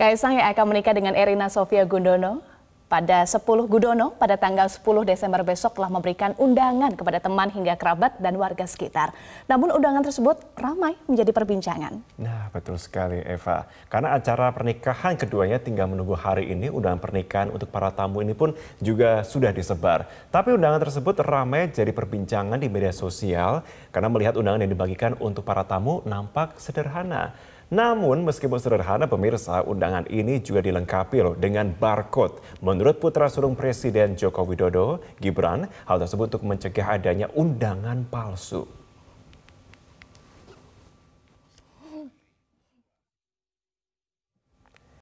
Kaisang yang akan menikah dengan Erina Sofia Gundono pada 10 Gudono pada tanggal 10 Desember besok telah memberikan undangan kepada teman hingga kerabat dan warga sekitar. Namun undangan tersebut ramai menjadi perbincangan. Nah betul sekali Eva. Karena acara pernikahan keduanya tinggal menunggu hari ini undangan pernikahan untuk para tamu ini pun juga sudah disebar. Tapi undangan tersebut ramai jadi perbincangan di media sosial karena melihat undangan yang dibagikan untuk para tamu nampak sederhana. Namun meskipun sederhana pemirsa, undangan ini juga dilengkapi loh dengan barcode. Menurut putra sulung Presiden Joko Widodo, Gibran, hal tersebut untuk mencegah adanya undangan palsu.